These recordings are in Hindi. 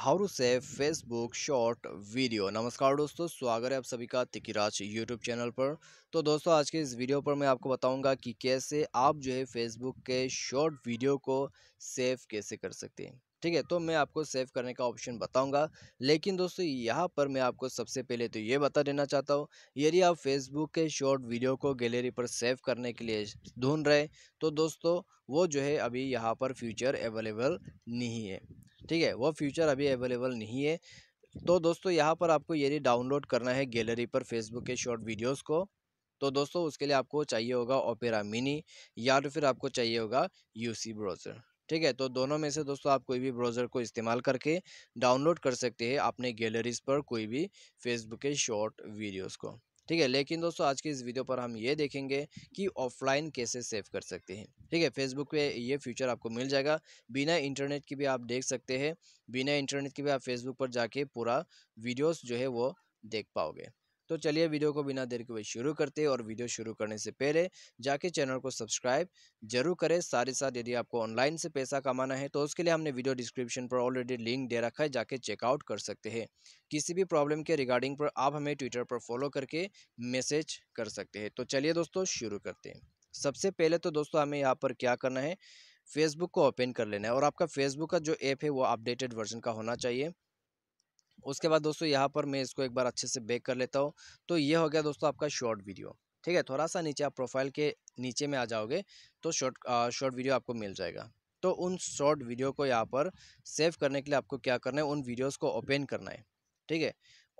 how to save Facebook short video नमस्कार दोस्तों स्वागत है आप सभी का तिकीराज यूट्यूब चैनल पर तो दोस्तों आज के इस वीडियो पर मैं आपको बताऊंगा कि कैसे आप जो है फेसबुक के शॉर्ट वीडियो को सेव कैसे कर सकते हैं ठीक है तो मैं आपको सेव करने का ऑप्शन बताऊंगा लेकिन दोस्तों यहाँ पर मैं आपको सबसे पहले तो ये बता देना चाहता हूँ यदि आप फेसबुक के शॉर्ट वीडियो को गैलरी पर सेव करने के लिए ढूंढ रहे तो दोस्तों वो जो है अभी यहाँ पर फ्यूचर अवेलेबल नहीं है ठीक है वो फ्यूचर अभी अवेलेबल नहीं है तो दोस्तों यहाँ पर आपको यदि डाउनलोड करना है गैलरी पर फेसबुक के शॉर्ट वीडियोज़ को तो दोस्तों उसके लिए आपको चाहिए होगा ओपेरा मिनी या तो फिर आपको चाहिए होगा यूसी ब्राउज़र ठीक है तो दोनों में से दोस्तों आप कोई भी ब्राउज़र को इस्तेमाल करके डाउनलोड कर सकते हैं अपने गैलरीज पर कोई भी फेसबुक के शॉर्ट वीडियोज़ को ठीक है लेकिन दोस्तों आज के इस वीडियो पर हम ये देखेंगे कि ऑफलाइन कैसे सेव कर सकते हैं ठीक है फेसबुक पे ये फ्यूचर आपको मिल जाएगा बिना इंटरनेट के भी आप देख सकते हैं बिना इंटरनेट के भी आप फेसबुक पर जाके पूरा वीडियोस जो है वो देख पाओगे तो चलिए वीडियो को बिना देर के वे शुरू करते हैं और वीडियो शुरू करने से पहले जाके चैनल को सब्सक्राइब जरूर करें सारे साथ यदि आपको ऑनलाइन से पैसा कमाना है तो उसके लिए हमने वीडियो डिस्क्रिप्शन पर ऑलरेडी लिंक दे रखा है जाके चेकआउट कर सकते हैं किसी भी प्रॉब्लम के रिगार्डिंग पर आप हमें ट्विटर पर फॉलो करके मैसेज कर सकते हैं तो चलिए दोस्तों शुरू करते हैं सबसे पहले तो दोस्तों हमें यहाँ पर क्या करना है फेसबुक को ओपन कर लेना है और आपका फेसबुक का जो ऐप है वो अपडेटेड वर्जन का होना चाहिए उसके बाद दोस्तों यहाँ पर मैं इसको एक बार अच्छे से बेक कर लेता हूँ तो ये हो गया दोस्तों आपका शॉर्ट वीडियो ठीक है थोड़ा सा नीचे आप प्रोफाइल के नीचे में आ जाओगे तो शॉर्ट शॉर्ट वीडियो आपको मिल जाएगा तो उन शॉर्ट वीडियो को यहाँ पर सेव करने के लिए आपको क्या करना है उन वीडियोस को ओपन करना है ठीक है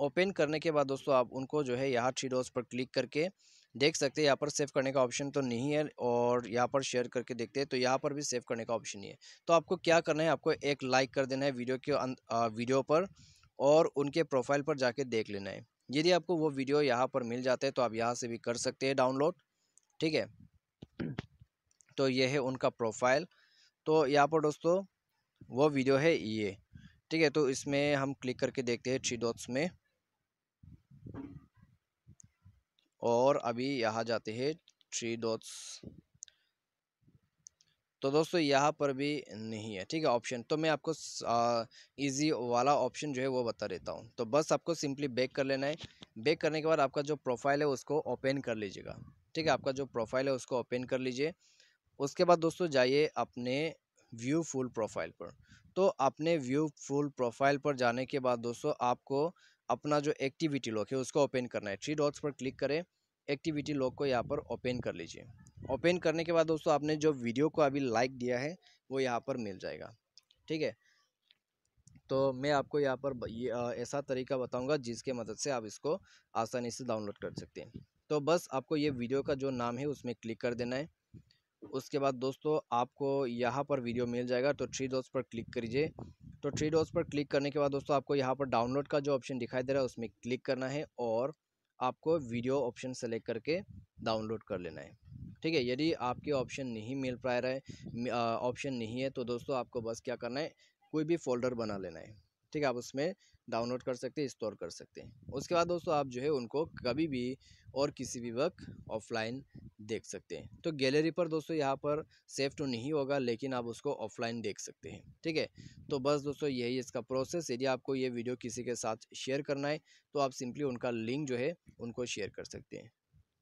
ओपन करने के बाद दोस्तों आप उनको जो है यहाँ थ्री डॉट्स पर क्लिक करके देख सकते हैं यहाँ पर सेव करने का ऑप्शन तो नहीं है और यहाँ पर शेयर करके देखते हैं तो यहाँ पर भी सेव करने का ऑप्शन नहीं है तो आपको क्या करना है आपको एक लाइक कर देना है वीडियो के वीडियो अं, पर और उनके प्रोफाइल पर जाके देख लेना है यदि आपको वो वीडियो यहाँ पर मिल जाते हैं तो आप यहाँ से भी कर सकते हैं डाउनलोड ठीक है तो ये है उनका प्रोफाइल तो यहाँ पर दोस्तों वो वीडियो है ये ठीक है तो इसमें हम क्लिक करके देखते हैं थ्री डॉट्स में और अभी यहाँ जाते हैं थ्री डॉट्स तो दोस्तों यहाँ पर भी नहीं है ठीक है ऑप्शन तो मैं आपको इजी वाला ऑप्शन जो है वो बता देता हूँ तो बस आपको सिंपली बैक कर लेना है बैक करने के बाद आपका जो प्रोफाइल है उसको ओपन कर लीजिएगा ठीक है आपका जो प्रोफाइल है उसको ओपन कर लीजिए उसके बाद दोस्तों जाइए अपने व्यू फुल प्रोफाइल पर तो अपने व्यू फुल प्रोफाइल पर जाने के बाद दोस्तों आपको अपना जो एक्टिविटी लॉक है उसको ओपन करना है थ्री डॉट्स पर क्लिक करें एक्टिविटी लॉग को यहाँ पर ओपन कर लीजिए ओपन करने के बाद दोस्तों आपने जो वीडियो को अभी लाइक दिया है वो यहाँ पर मिल जाएगा ठीक है तो मैं आपको यहाँ पर ये ऐसा तरीका बताऊंगा जिसके मदद से आप इसको आसानी से डाउनलोड कर सकते हैं तो बस आपको ये वीडियो का जो नाम है उसमें क्लिक कर देना है उसके बाद दोस्तों आपको यहाँ पर वीडियो मिल जाएगा तो थ्री डॉट्स पर क्लिक करिए तो थ्री डॉट्स पर क्लिक करने के बाद दोस्तों आपको यहाँ पर डाउनलोड का जो ऑप्शन दिखाई दे रहा है उसमें क्लिक करना है और आपको वीडियो ऑप्शन सेलेक्ट करके डाउनलोड कर लेना है ठीक है यदि आपके ऑप्शन नहीं मिल पा रहा है ऑप्शन नहीं है तो दोस्तों आपको बस क्या करना है कोई भी फोल्डर बना लेना है ठीक है आप उसमें डाउनलोड कर सकते हैं स्टोर कर सकते हैं उसके बाद दोस्तों आप जो है उनको कभी भी और किसी भी वक्त ऑफलाइन देख सकते हैं तो गैलरी पर दोस्तों यहाँ पर सेफ टू तो नहीं होगा लेकिन आप उसको ऑफलाइन देख सकते हैं ठीक है तो बस दोस्तों यही इसका प्रोसेस यदि आपको ये वीडियो किसी के साथ शेयर करना है तो आप सिंपली उनका लिंक जो है उनको शेयर कर सकते हैं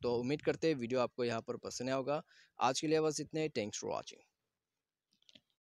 तो उम्मीद करते हैं वीडियो आपको यहाँ पर पसंद आया होगा आज के लिए बस इतने थैंक्स फॉर वॉचिंग